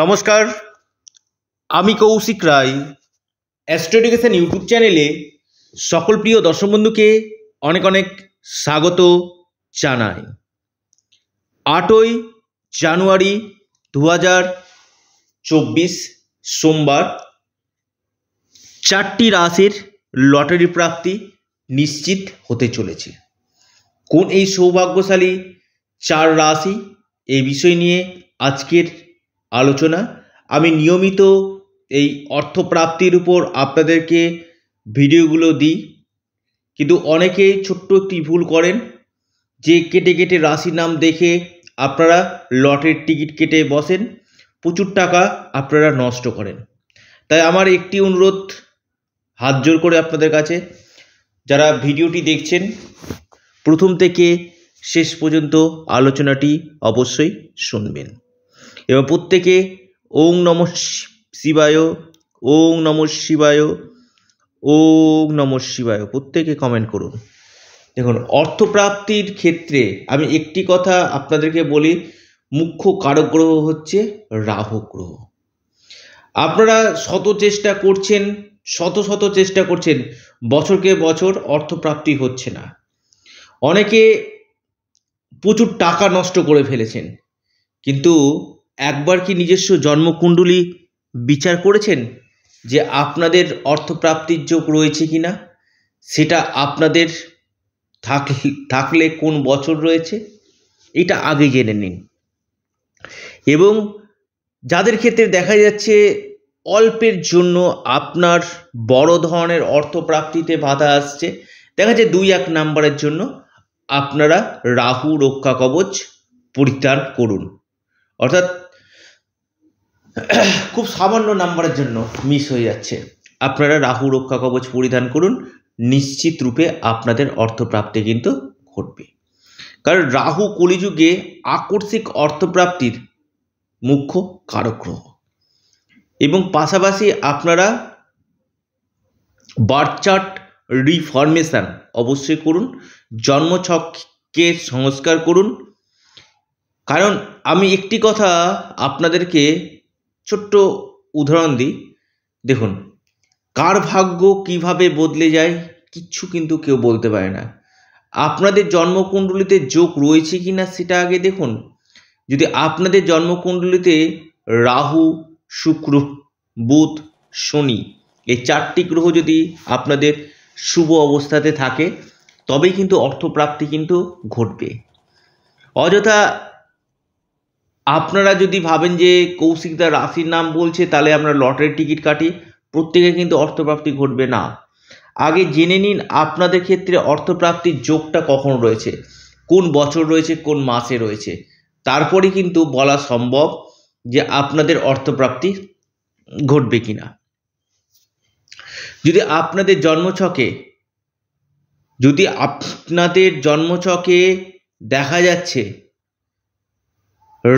নমস্কার আমি কৌশিক রায় অ্যাস্ট্রোডিকেশন ইউটিউব চ্যানেলে সকল প্রিয় দর্শক বন্ধুকে অনেক অনেক স্বাগত জানাই আটই জানুয়ারি দু চব্বিশ সোমবার চারটি রাশির লটারি প্রাপ্তি নিশ্চিত হতে চলেছে কোন এই সৌভাগ্যশালী চার রাশি এই বিষয় নিয়ে আজকের আলোচনা আমি নিয়মিত এই অর্থপ্রাপ্তির উপর আপনাদেরকে ভিডিওগুলো দিই কিন্তু অনেকেই ছোট্ট একটি ভুল করেন যে কেটে কেটে রাশির নাম দেখে আপনারা লটের টিকিট কেটে বসেন প্রচুর টাকা আপনারা নষ্ট করেন তাই আমার একটি অনুরোধ হাত জোর করে আপনাদের কাছে যারা ভিডিওটি দেখছেন প্রথম থেকে শেষ পর্যন্ত আলোচনাটি অবশ্যই শুনবেন এবং প্রত্যেকে ওং নম শিবায় ওং নম শিবায় ওং নম শিবায় প্রত্যেকে কমেন্ট করুন দেখুন অর্থপ্রাপ্তির ক্ষেত্রে আমি একটি কথা আপনাদেরকে বলি মুখ্য কারক গ্রহ হচ্ছে রাহু গ্রহ আপনারা শত চেষ্টা করছেন শত শত চেষ্টা করছেন বছরকে বছর অর্থপ্রাপ্তি হচ্ছে না অনেকে প্রচুর টাকা নষ্ট করে ফেলেছেন কিন্তু একবার কি নিজস্ব জন্মকুণ্ডলী বিচার করেছেন যে আপনাদের অর্থপ্রাপ্তির যোগ রয়েছে কি না সেটা আপনাদের থাকলে থাকলে কোন বছর রয়েছে এটা আগে জেনে নিন এবং যাদের ক্ষেত্রে দেখা যাচ্ছে অল্পের জন্য আপনার বড় ধরনের অর্থপ্রাপ্তিতে বাধা আসছে দেখা যায় দুই এক নাম্বারের জন্য আপনারা রাহু রক্ষা কবচ পরিত্যাগ করুন অর্থাৎ খুব সামান্য নাম্বারের জন্য মিস হয়ে যাচ্ছে আপনারা রাহু রক্ষা কবচ পরিধান করুন নিশ্চিত রূপে আপনাদের অর্থপ্রাপ্তি কিন্তু ঘটবে কারণ রাহু কলিযুগে আকস্মিক অর্থপ্রাপ্তির মুখ্য কারক গ্রহ এবং পাশাপাশি আপনারা বার্থচার্ট রিফরমেশান অবশ্যই করুন জন্মছককে সংস্কার করুন কারণ আমি একটি কথা আপনাদেরকে ছোট্ট উদাহরণ দিই দেখুন কার ভাগ্য কিভাবে বদলে যায় কিচ্ছু কিন্তু কেউ বলতে পারে না আপনাদের জন্মকুণ্ডলিতে যোগ রয়েছে কি না সেটা আগে দেখুন যদি আপনাদের জন্মকুণ্ডলিতে রাহু শুক্র বুধ শনি এই চারটি গ্রহ যদি আপনাদের শুভ অবস্থাতে থাকে তবেই কিন্তু অর্থপ্রাপ্তি কিন্তু ঘটবে অযথা আপনারা যদি ভাবেন যে কৌশিকদা রাশির নাম বলছে তাহলে আমরা লটারির টিকিট কাটি প্রত্যেকে কিন্তু অর্থপ্রাপ্তি ঘটবে না আগে জেনে নিন আপনাদের ক্ষেত্রে অর্থপ্রাপ্তির যোগটা কখন রয়েছে কোন বছর রয়েছে কোন মাসে রয়েছে তারপরে কিন্তু বলা সম্ভব যে আপনাদের অর্থপ্রাপ্তি ঘটবে কি না যদি আপনাদের জন্মছকে যদি আপনাদের জন্মছকে দেখা যাচ্ছে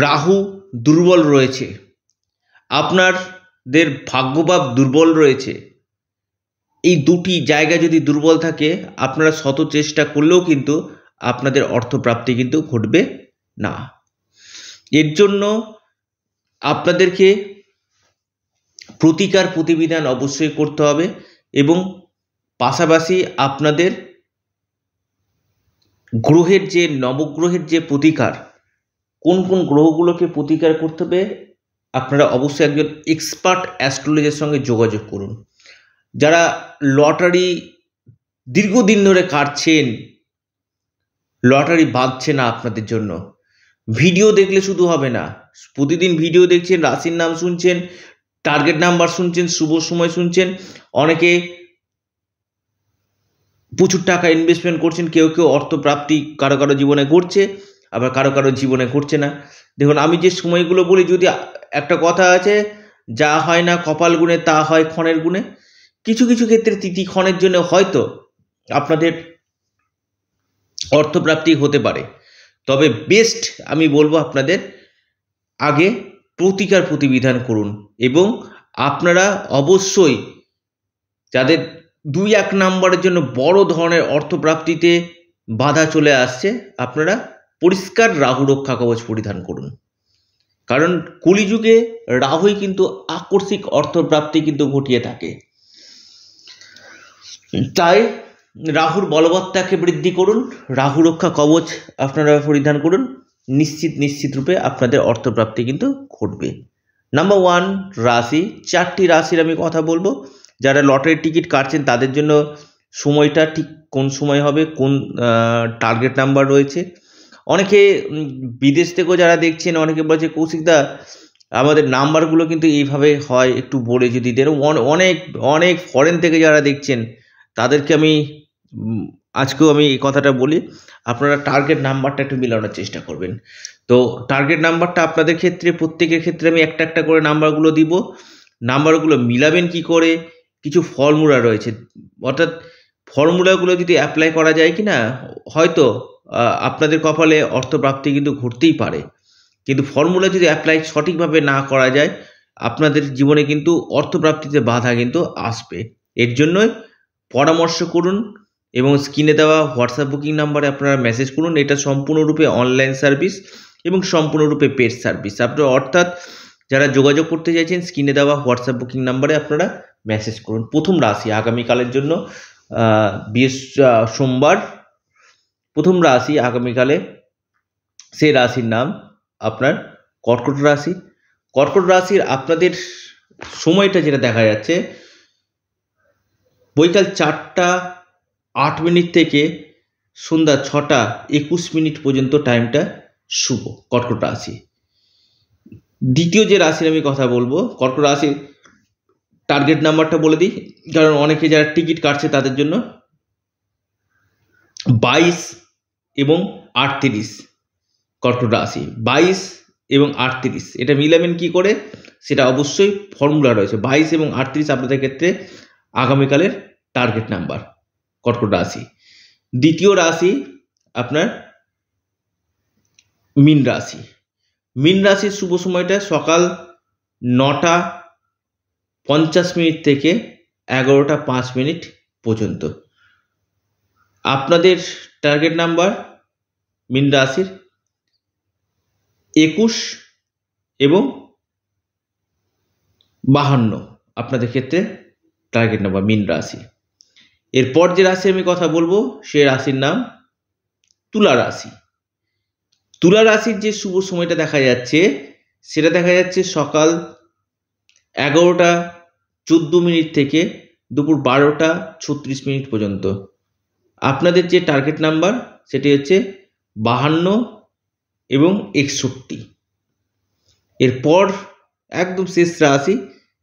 রাহু দুর্বল রয়েছে আপনারদের ভাগ্যভাব দুর্বল রয়েছে এই দুটি জায়গা যদি দুর্বল থাকে আপনারা শত চেষ্টা করলেও কিন্তু আপনাদের অর্থপ্রাপ্তি কিন্তু ঘটবে না এর জন্য আপনাদেরকে প্রতিকার প্রতিবিধান অবশ্যই করতে হবে এবং পাশাপাশি আপনাদের গ্রহের যে নবগ্রহের যে প্রতিকার কোন কোন গ্রহগুলোকে প্রতিকার করতে হবে আপনারা অবশ্যই একজন এক্সপার্ট অ্যাস্ট্রোলজির সঙ্গে যোগাযোগ করুন যারা লটারি দীর্ঘদিন ধরে কাটছেন লটারি বাঁধছে না আপনাদের জন্য ভিডিও দেখলে শুধু হবে না প্রতিদিন ভিডিও দেখছেন রাশির নাম শুনছেন টার্গেট নাম্বার শুনছেন শুভ সময় শুনছেন অনেকে প্রচুর টাকা ইনভেস্টমেন্ট করছেন কেউ কেউ অর্থপ্রাপ্তি কারো কারো জীবনে করছে আবার কারো কারো জীবনে ঘটছে না দেখুন আমি যে সময়গুলো বলি যদি একটা কথা আছে যা হয় না কপাল গুণে তা হয় ক্ষণের গুণে কিছু কিছু ক্ষেত্রে তিথি ক্ষণের জন্য হয়তো আপনাদের অর্থপ্রাপ্তি হতে পারে তবে বেস্ট আমি বলবো আপনাদের আগে প্রতিকার প্রতিবিধান করুন এবং আপনারা অবশ্যই যাদের দুই এক নাম্বারের জন্য বড় ধরনের অর্থপ্রাপ্তিতে বাধা চলে আসছে আপনারা পরিষ্কার রাহু রক্ষা কবচ পরিধান করুন কারণ কলিযুগে রাহুই কিন্তু আকস্মিক অর্থপ্রাপ্তি কিন্তু ঘটিয়ে থাকে তাই রাহুর বলবত্তাকে বৃদ্ধি করুন রাহু রক্ষা কবচ আপনারা পরিধান করুন নিশ্চিত নিশ্চিত রূপে আপনাদের অর্থপ্রাপ্তি কিন্তু ঘটবে নাম্বার ওয়ান রাশি চারটি রাশির আমি কথা বলবো যারা লটারির টিকিট কাটছেন তাদের জন্য সময়টা ঠিক কোন সময় হবে কোন টার্গেট নাম্বার রয়েছে অনেকে বিদেশ থেকেও যারা দেখছেন অনেকে বলছে কৌশিকদা আমাদের নাম্বারগুলো কিন্তু এইভাবে হয় একটু বলে যদি দেন অনেক অনেক ফরেন থেকে যারা দেখছেন তাদেরকে আমি আজকেও আমি এই কথাটা বলি আপনারা টার্গেট নাম্বারটা একটু মিলানোর চেষ্টা করবেন তো টার্গেট নাম্বারটা আপনাদের ক্ষেত্রে প্রত্যেকের ক্ষেত্রে আমি একটা একটা করে নাম্বারগুলো দিব নাম্বারগুলো মিলাবেন কি করে কিছু ফর্মুলা রয়েছে অর্থাৎ ফর্মুলাগুলো যদি অ্যাপ্লাই করা যায় কি না হয়তো আপনাদের কপালে অর্থপ্রাপ্তি কিন্তু ঘটতেই পারে কিন্তু ফর্মুলা যদি অ্যাপ্লাই সঠিকভাবে না করা যায় আপনাদের জীবনে কিন্তু অর্থপ্রাপ্তিতে বাধা কিন্তু আসবে এর জন্যই পরামর্শ করুন এবং স্ক্রিনে দেওয়া হোয়াটসঅ্যাপ বুকিং নাম্বারে আপনারা মেসেজ করুন এটা সম্পূর্ণরূপে অনলাইন সার্ভিস এবং সম্পূর্ণরূপে পেড সার্ভিস আপনারা অর্থাৎ যারা যোগাযোগ করতে চাইছেন স্ক্রিনে দেওয়া হোয়াটসঅ্যাপ বুকিং নাম্বারে আপনারা মেসেজ করুন প্রথম রাশি আগামীকালের জন্য বৃহস্প সোমবার প্রথম রাশি আগামীকালে সে রাশির নাম আপনার কর্কট রাশি কর্কট রাশির আপনাদের সময়টা যেটা দেখা যাচ্ছে বৈকাল চারটা আট মিনিট থেকে সন্ধ্যা ছটা একুশ মিনিট পর্যন্ত টাইমটা শুভ কর্কট রাশি দ্বিতীয় যে রাশির আমি কথা বলবো কর্কট রাশির টার্গেট নাম্বারটা বলে দিই কারণ অনেকে যারা টিকিট কাটছে তাদের জন্য বাইশ এবং আটত্রিশ কর্কট রাশি বাইশ এবং আটত্রিশ এটা মিলাবেন কি করে সেটা অবশ্যই ফর্মুলা রয়েছে বাইশ এবং আটত্রিশ আপনাদের ক্ষেত্রে আগামীকালের টার্গেট নাম্বার কর্কট রাশি দ্বিতীয় রাশি আপনার মিন রাশি মিন রাশির শুভ সময়টা সকাল নটা পঞ্চাশ মিনিট থেকে এগারোটা পাঁচ মিনিট পর্যন্ত আপনাদের টার্গেট নাম্বার মিন রাশির একুশ এবং বাহান্ন আপনাদের ক্ষেত্রে টার্গেট নাম্বার মিন রাশি এরপর যে রাশি আমি কথা বলবো সে রাশির নাম তুলা রাশি তুলা রাশির যে শুভ সময়টা দেখা যাচ্ছে সেটা দেখা যাচ্ছে সকাল এগারোটা চোদ্দো মিনিট থেকে দুপুর বারোটা ছত্রিশ মিনিট পর্যন্ত আপনাদের যে টার্গেট নাম্বার সেটি হচ্ছে বাহান্ন এবং একষট্টি এরপর একদম শেষ রাশি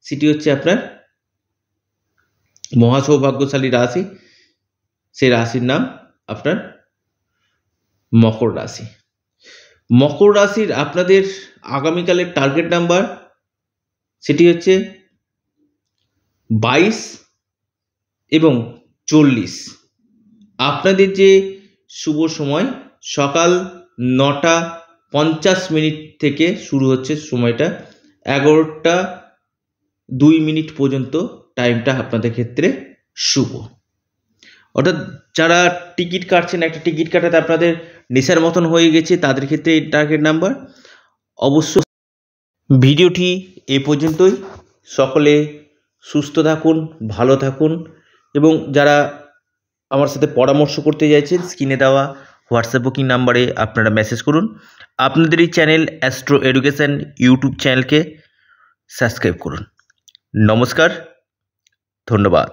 সেটি হচ্ছে আপনার মহাসৌভাগ্যশালী রাশি সেই রাশির নাম আপনার মকর রাশি মকর রাশির আপনাদের আগামীকালের টার্গেট নাম্বার সেটি হচ্ছে বাইশ এবং চল্লিশ আপনাদের যে শুভ সময় সকাল নটা পঞ্চাশ মিনিট থেকে শুরু হচ্ছে সময়টা এগারোটা দুই মিনিট পর্যন্ত টাইমটা আপনাদের ক্ষেত্রে শুভ অর্থাৎ যারা টিকিট কাটছেন একটা টিকিট কাটাতে আপনাদের নেশার মতন হয়ে গেছে তাদের ক্ষেত্রে টার্গেট নাম্বার অবশ্য ভিডিওটি এ পর্যন্তই সকলে সুস্থ থাকুন ভালো থাকুন এবং যারা আমার সাথে পরামর্শ করতে চাইছেন স্ক্রিনে দেওয়া হোয়াটসঅ্যাপ বুকিং নাম্বারে আপনারা মেসেজ করুন আপনাদের এই চ্যানেল অ্যাস্ট্রো এডুকেশান ইউটিউব চ্যানেলকে সাবস্ক্রাইব করুন নমস্কার ধন্যবাদ